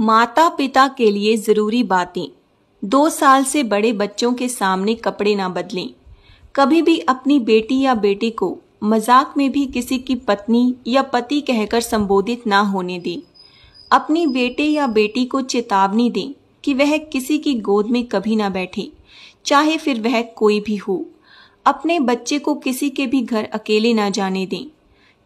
माता पिता के लिए ज़रूरी बातें दो साल से बड़े बच्चों के सामने कपड़े ना बदलें कभी भी अपनी बेटी या बेटे को मजाक में भी किसी की पत्नी या पति कहकर संबोधित ना होने दें अपनी बेटे या बेटी को चेतावनी दें कि वह किसी की गोद में कभी ना बैठे चाहे फिर वह कोई भी हो अपने बच्चे को किसी के भी घर अकेले ना जाने दें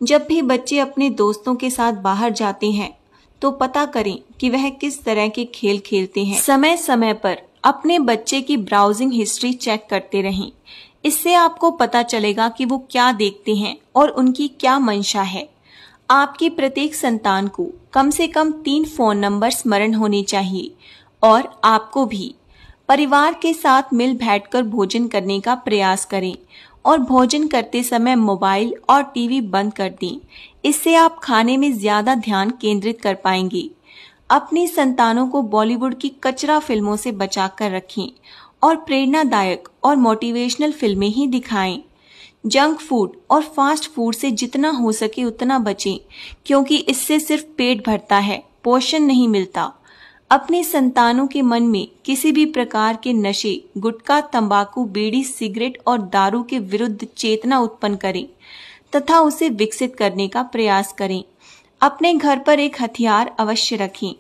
जब भी बच्चे अपने दोस्तों के साथ बाहर जाते हैं तो पता करें कि वह किस तरह के खेल खेलते हैं समय समय पर अपने बच्चे की ब्राउजिंग हिस्ट्री चेक करते रहें इससे आपको पता चलेगा कि वो क्या देखते हैं और उनकी क्या मंशा है आपकी प्रत्येक संतान को कम से कम तीन फोन नंबर स्मरण होने चाहिए और आपको भी परिवार के साथ मिल बैठकर भोजन करने का प्रयास करें और भोजन करते समय मोबाइल और टीवी बंद कर दें इससे आप खाने में ज़्यादा ध्यान केंद्रित कर पाएंगे अपनी संतानों को बॉलीवुड की कचरा फिल्मों से बचा कर रखें और प्रेरणादायक और मोटिवेशनल फिल्में ही दिखाएं जंक फूड और फास्ट फूड से जितना हो सके उतना बचें क्योंकि इससे सिर्फ पेट भरता है पोषण नहीं मिलता अपने संतानों के मन में किसी भी प्रकार के नशे गुटखा तंबाकू बीड़ी सिगरेट और दारू के विरुद्ध चेतना उत्पन्न करें तथा उसे विकसित करने का प्रयास करें अपने घर पर एक हथियार अवश्य रखें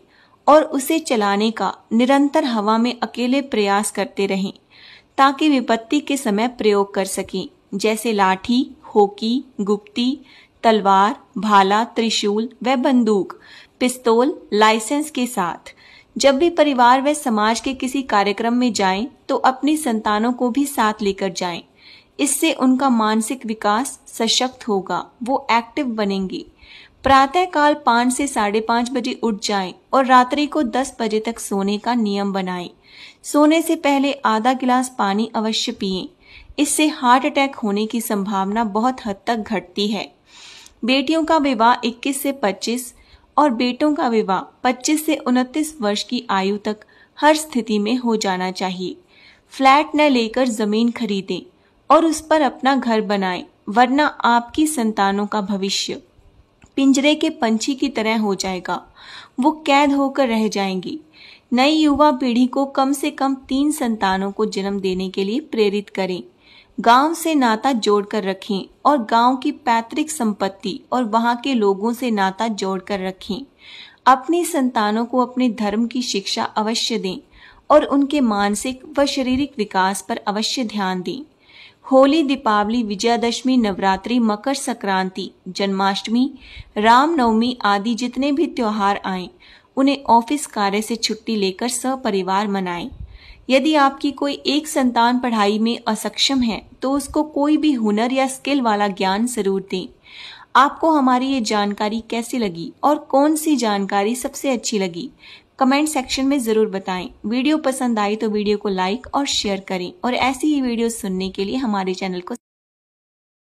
और उसे चलाने का निरंतर हवा में अकेले प्रयास करते रहें ताकि विपत्ति के समय प्रयोग कर सकें जैसे लाठी होकी गुप्ती तलवार भाला त्रिशूल व बंदूक पिस्तौल लाइसेंस के साथ जब भी परिवार व समाज के किसी कार्यक्रम में जाएं तो अपनी संतानों को भी साथ लेकर जाएं। इससे उनका मानसिक विकास सशक्त होगा वो एक्टिव बनेंगी काल पाँच से साढ़े पाँच बजे उठ जाएं और रात्रि को दस बजे तक सोने का नियम बनाएं। सोने से पहले आधा गिलास पानी अवश्य पिए इससे हार्ट अटैक होने की संभावना बहुत हद तक घटती है बेटियों का विवाह 21 से पच्चीस और बेटों का विवाह 25 से 29 वर्ष की आयु तक हर स्थिति में हो जाना चाहिए फ्लैट न लेकर जमीन खरीदें और उस पर अपना घर बनाएं वरना आपकी संतानों का भविष्य पिंजरे के पंछी की तरह हो जाएगा वो कैद होकर रह जाएंगी नई युवा पीढ़ी को कम से कम तीन संतानों को जन्म देने के लिए प्रेरित करें गांव से नाता जोड़कर रखें और गांव की पैतृक संपत्ति और वहां के लोगों से नाता जोड़कर रखें अपनी संतानों को अपने धर्म की शिक्षा अवश्य दें और उनके मानसिक व शारीरिक विकास पर अवश्य ध्यान दें होली दीपावली विजयादशमी नवरात्रि मकर संक्रांति जन्माष्टमी रामनवमी आदि जितने भी त्योहार आए उन्हें ऑफिस कार्य से छुट्टी लेकर सपरिवार मनाएं यदि आपकी कोई एक संतान पढ़ाई में असक्षम है तो उसको कोई भी हुनर या स्किल वाला ज्ञान जरूर दें आपको हमारी ये जानकारी कैसी लगी और कौन सी जानकारी सबसे अच्छी लगी कमेंट सेक्शन में ज़रूर बताएं वीडियो पसंद आई तो वीडियो को लाइक और शेयर करें और ऐसी ही वीडियो सुनने के लिए हमारे चैनल को